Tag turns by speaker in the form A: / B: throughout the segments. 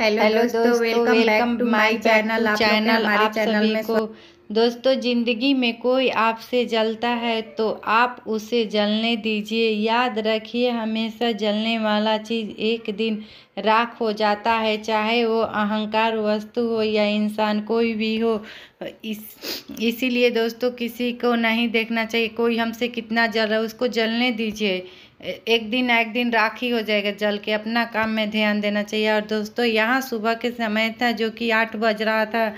A: Hello दोस्तों welcome back to my channel आप channel आप चैनल में को दोस्तों ज़िंदगी में कोई आपसे जलता है तो आप उसे जलने दीजिए याद रखिए हमेशा जलने वाला चीज़ एक दिन राख हो जाता है चाहे वो अहंकार वस्तु हो या इंसान कोई भी हो इस इसीलिए दोस्तों किसी को नहीं देखना चाहिए कोई हमसे कितना जल रहा है उसको जलने दीजिए एक दिन एक दिन राखी हो जाएगा जल के अपना काम में ध्यान देना चाहिए और दोस्तों यहाँ सुबह के समय था जो कि आठ बज रहा था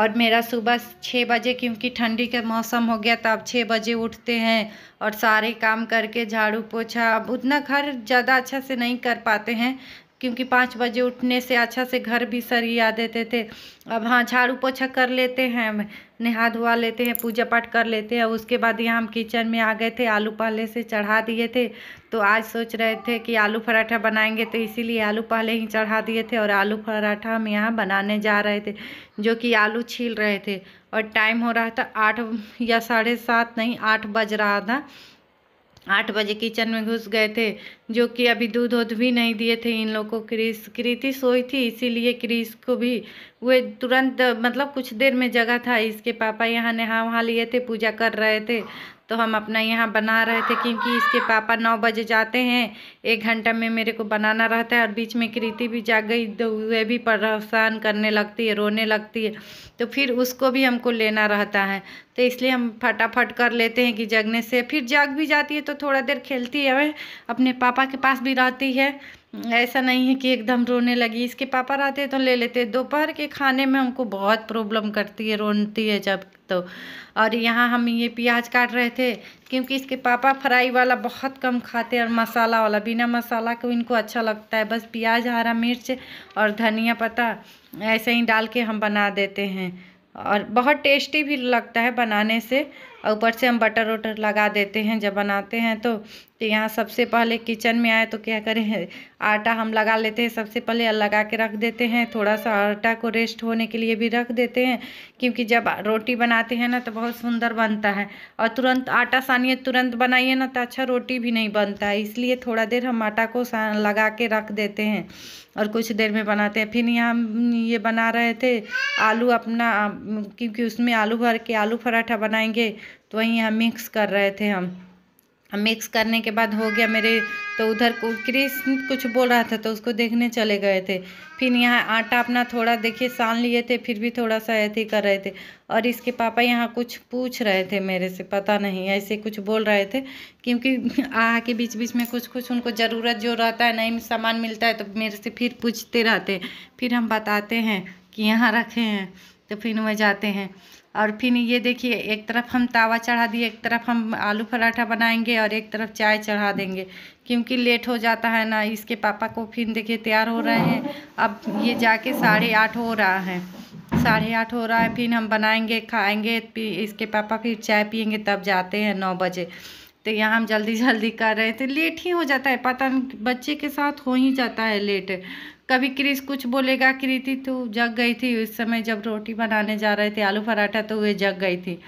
A: और मेरा सुबह छः बजे क्योंकि ठंडी का मौसम हो गया था तो अब छः बजे उठते हैं और सारे काम करके झाड़ू पोछा अब उतना घर ज़्यादा अच्छा से नहीं कर पाते हैं क्योंकि पाँच बजे उठने से अच्छा से घर भी सरिया देते थे अब हाँ झाड़ू पोछा कर लेते हैं नहा धोवा लेते हैं पूजा पाठ कर लेते हैं उसके बाद यहाँ हम किचन में आ गए थे आलू पहले से चढ़ा दिए थे तो आज सोच रहे थे कि आलू पराठा बनाएंगे तो इसीलिए आलू पहले ही चढ़ा दिए थे और आलू पराठा हम यहाँ बनाने जा रहे थे जो कि आलू छील रहे थे और टाइम हो रहा था आठ या साढ़े सात नहीं आठ बज रहा था आठ बजे किचन में घुस गए थे जो कि अभी दूध वूध भी नहीं दिए थे इन लोगों को क्रिस कृति सोई थी इसीलिए क्रिस को भी वे तुरंत मतलब कुछ देर में जगा था इसके पापा यहाँ नहा वहाँ लिए थे पूजा कर रहे थे तो हम अपना यहाँ बना रहे थे क्योंकि इसके पापा नौ बजे जाते हैं एक घंटा में मेरे को बनाना रहता है और बीच में कृति भी जाग गई तो वह भी परेशान करने लगती है रोने लगती है तो फिर उसको भी हमको लेना रहता है तो इसलिए हम फटाफट कर लेते हैं कि जगने से फिर जाग भी जाती है तो थोड़ा देर खेलती है वह अपने पापा के पास भी रहती है ऐसा नहीं है कि एकदम रोने लगी इसके पापा रहते हैं तो ले लेते दोपहर के खाने में हमको बहुत प्रॉब्लम करती है रोनती है जब तो और यहाँ हम ये प्याज काट रहे थे क्योंकि इसके पापा फ्राई वाला बहुत कम खाते हैं और मसाला वाला बिना मसाला को इनको अच्छा लगता है बस प्याज हरा मिर्च और धनिया पत्ता ऐसे ही डाल के हम बना देते हैं और बहुत टेस्टी भी लगता है बनाने से और ऊपर से हम बटर वटर लगा देते हैं जब बनाते हैं तो यहाँ सबसे पहले किचन में आए तो क्या करें आटा हम लगा लेते हैं सबसे पहले लगा के रख देते हैं थोड़ा सा आटा को रेस्ट होने के लिए भी रख देते हैं क्योंकि जब रोटी बनाते हैं ना तो बहुत सुंदर बनता है और तुरंत आटा सानिए तुरंत बनाइए ना तो अच्छा रोटी भी नहीं बनता है इसलिए थोड़ा देर हम आटा को लगा के रख देते हैं और कुछ देर में बनाते हैं फिर यहाँ ये बना रहे थे आलू अपना क्योंकि उसमें आलू भर के आलू पराठा बनाएंगे तो वहीं यहाँ मिक्स कर रहे थे हम मिक्स करने के बाद हो गया मेरे तो उधर कृष्ण कुछ बोल रहा था तो उसको देखने चले गए थे फिर यहाँ आटा अपना थोड़ा देखिए सान लिए थे फिर भी थोड़ा सा ऐसे कर रहे थे और इसके पापा यहाँ कुछ पूछ रहे थे मेरे से पता नहीं ऐसे कुछ बोल रहे थे क्योंकि आ के बीच बीच में कुछ कुछ उनको ज़रूरत जो रहता है नहीं सामान मिलता है तो मेरे से फिर पूछते रहते फिर हम बताते हैं कि यहाँ रखे हैं तो फिर वह जाते हैं और फिर ये देखिए एक तरफ हम तावा चढ़ा दिए एक तरफ हम आलू पराठा बनाएंगे और एक तरफ चाय चढ़ा देंगे क्योंकि लेट हो जाता है ना इसके पापा को फिर देखिए तैयार हो रहे हैं अब ये जाके साढ़े आठ हो रहा है साढ़े आठ हो रहा है फिर हम बनाएंगे खाएंगे इसके पापा फिर चाय पियेंगे तब जाते हैं नौ बजे तो यहाँ हम जल्दी जल्दी कर रहे थे लेट ही हो जाता है पता नहीं बच्चे के साथ हो ही जाता है लेट कभी क्रिस कुछ बोलेगा कृति तो जग गई थी उस समय जब रोटी बनाने जा रहे थे आलू पराठा तो वे जग गई थी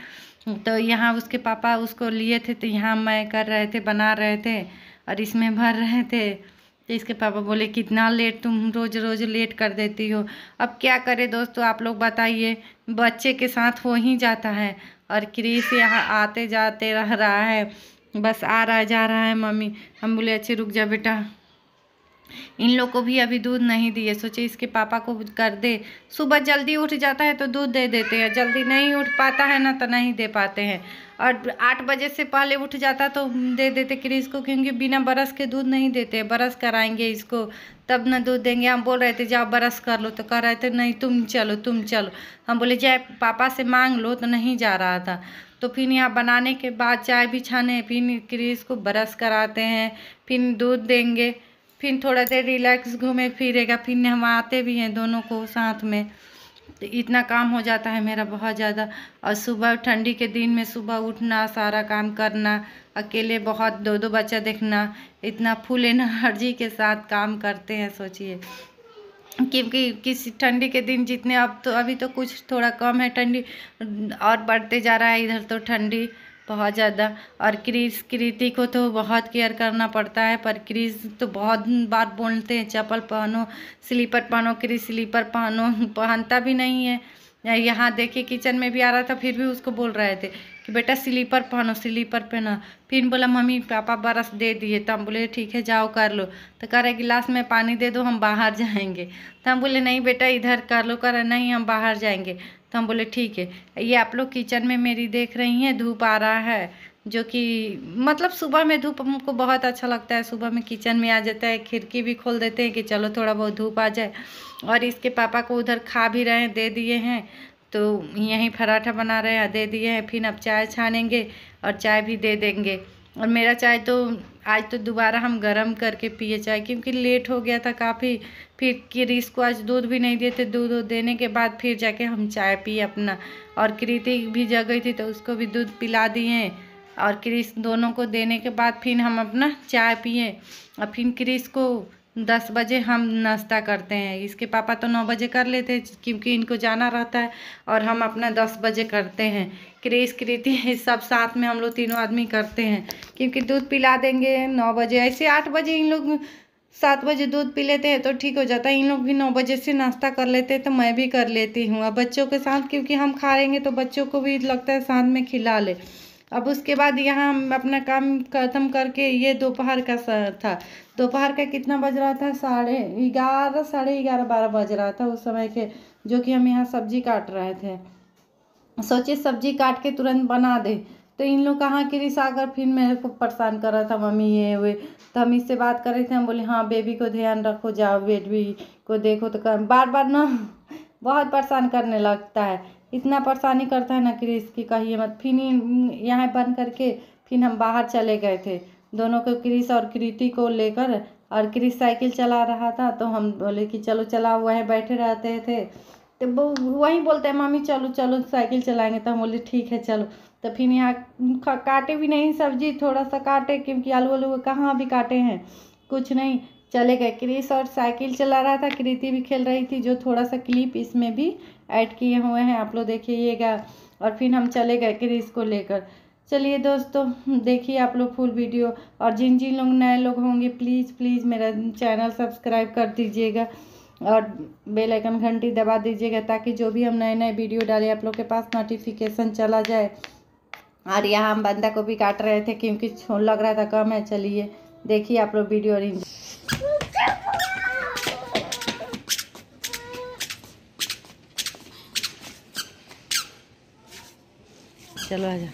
A: तो यहाँ उसके पापा उसको लिए थे तो यहाँ मैं कर रहे थे बना रहे थे और इसमें भर रहे थे तो इसके पापा बोले कितना लेट तुम रोज़ रोज़ लेट कर देती हो अब क्या करे दोस्तों आप लोग बताइए बच्चे के साथ हो ही जाता है और क्रिस यहाँ आते जाते रह रहा है बस आ रहा जा रहा है मम्मी हम बोले अच्छे रुक जा बेटा इन लोग को भी अभी दूध नहीं दिए सोचे इसके पापा को कर दे सुबह जल्दी उठ जाता है तो दूध दे देते हैं जल्दी नहीं उठ पाता है ना तो नहीं दे पाते हैं और आठ बजे से पहले उठ जाता तो दे देते क्रिस को क्योंकि बिना बरस के दूध नहीं देते बरस कराएंगे इसको तब ना दूध देंगे हम बोल रहे थे जाओ बरस कर लो तो कह रहे थे नहीं तुम चलो तुम चलो हम बोले जाए पापा से मांग लो तो नहीं जा रहा था तो फिर यहाँ बनाने के बाद चाय भी छाने फिर क्रिस को बरस कराते हैं फिर दूध देंगे फिर थोड़ा देर रिलैक्स घूमे फिरेगा फिर हम आते भी हैं दोनों को साथ में तो इतना काम हो जाता है मेरा बहुत ज़्यादा और सुबह ठंडी के दिन में सुबह उठना सारा काम करना अकेले बहुत दो दो बच्चा देखना इतना फुल एनर्जी के साथ काम करते हैं सोचिए क्योंकि किसी ठंडी के दिन जितने अब तो अभी तो कुछ थोड़ा कम है ठंडी और बढ़ते जा रहा है इधर तो ठंडी बहुत ज़्यादा और क्रिस कृति को तो बहुत केयर करना पड़ता है पर क्रिस तो बहुत बार बोलते हैं चप्पल पहनो स्लीपर पहनो क्रिस स्लीपर पहनो पहनता भी नहीं है यहाँ देखे किचन में भी आ रहा था फिर भी उसको बोल रहे थे कि बेटा स्लीपर पहनो स्लीपर पहनो फिर बोला मम्मी पापा बरस दे दिए तो हम बोले ठीक है जाओ कर लो तो कह रहे गिलास में पानी दे दो हम बाहर जाएंगे तो हम बोले नहीं बेटा इधर कर लो कर नहीं हम बाहर जाएंगे तो हम बोले ठीक है ये आप लोग किचन में मेरी देख रही हैं धूप आ रहा है जो कि मतलब सुबह में धूप हमको बहुत अच्छा लगता है सुबह में किचन में आ जाता है खिड़की भी खोल देते हैं कि चलो थोड़ा बहुत धूप आ जाए और इसके पापा को उधर खा भी रहे हैं दे दिए हैं तो यहीं पराठा बना रहे हैं दे दिए हैं फिर अब चाय छानेंगे और चाय भी दे देंगे और मेरा चाय तो आज तो दोबारा हम गरम करके पिए चाय क्योंकि लेट हो गया था काफ़ी फिर क्रिस को आज दूध भी नहीं देते दूध दूध देने के बाद फिर जाके हम चाय पिए अपना और कृति भी जग गई थी तो उसको भी दूध पिला दिए और क्रिस दोनों को देने के बाद फिर हम अपना चाय पिए और फिर क्रिस को दस बजे हम नाश्ता करते हैं इसके पापा तो नौ बजे कर लेते हैं क्योंकि इनको जाना रहता है और हम अपना दस बजे करते हैं क्रेस कृति सब साथ में हम लोग तीनों आदमी करते हैं क्योंकि दूध पिला देंगे नौ बजे ऐसे आठ बजे इन लोग सात बजे दूध पी लेते हैं तो ठीक हो जाता है इन लोग भी नौ बजे से नाश्ता कर लेते हैं तो मैं भी कर लेती हूँ बच्चों के साथ क्योंकि हम खाएंगे तो बच्चों को भी लगता है साथ में खिला ले अब उसके बाद यहाँ अपना काम ख़त्म करके ये दोपहर का था दोपहर का कितना बज रहा था साढ़े ग्यारह साढ़े ग्यारह बारह बज रहा था उस समय के जो कि हम यहाँ सब्जी काट रहे थे सोचे सब्जी काट के तुरंत बना दे तो इन लोग कहाँ के रिस आकर फिर मेरे को परेशान कर रहा था मम्मी ये हुए तो हम इससे बात कर रहे थे हम बोले हाँ बेबी को ध्यान रखो जाओ बेबी को देखो तो कर बार बार ना बहुत परेशान करने लगता है इतना परेशानी करता है ना क्रिस की कहिए मत फिर यहाँ बंद करके फिर हम बाहर चले गए थे दोनों को क्रिस और कृति को लेकर और क्रिस साइकिल चला रहा था तो हम बोले कि चलो हुआ वहीं बैठे रहते थे तो वो वही बोलते हैं मम्मी चलो चलो साइकिल चलाएंगे तो हम बोले ठीक है चलो तो फिर यहाँ काटे भी नहीं सब्जी थोड़ा सा काटे क्योंकि आलू वालू कहाँ भी काटे हैं कुछ नहीं चले गए क्रिस और साइकिल चला रहा था कृति भी खेल रही थी जो थोड़ा सा क्लिप इसमें भी ऐड किए हुए हैं आप लोग देखिएगा और फिर हम चले गए क्रीज को लेकर चलिए दोस्तों देखिए आप लोग फुल वीडियो और जिन जिन लोग नए लोग होंगे प्लीज़ प्लीज़ मेरा चैनल सब्सक्राइब कर दीजिएगा और बेल आइकन घंटी दबा दीजिएगा ताकि जो भी हम नए नए वीडियो डालें आप लोग के पास नोटिफिकेशन चला जाए और यहाँ हम बंदा को भी काट रहे थे क्योंकि लग रहा था कम है चलिए देखिए आप लोग वीडियो और चलो आजा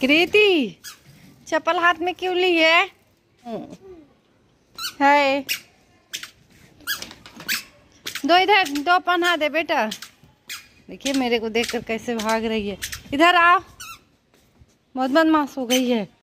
A: कृति चप्पल हाथ में क्यों ली है हम्म। हाय दो इधर दो पन्हा दे बेटा देखिए मेरे को देखकर कैसे भाग रही है इधर आओ बहुत बदमाश हो गई है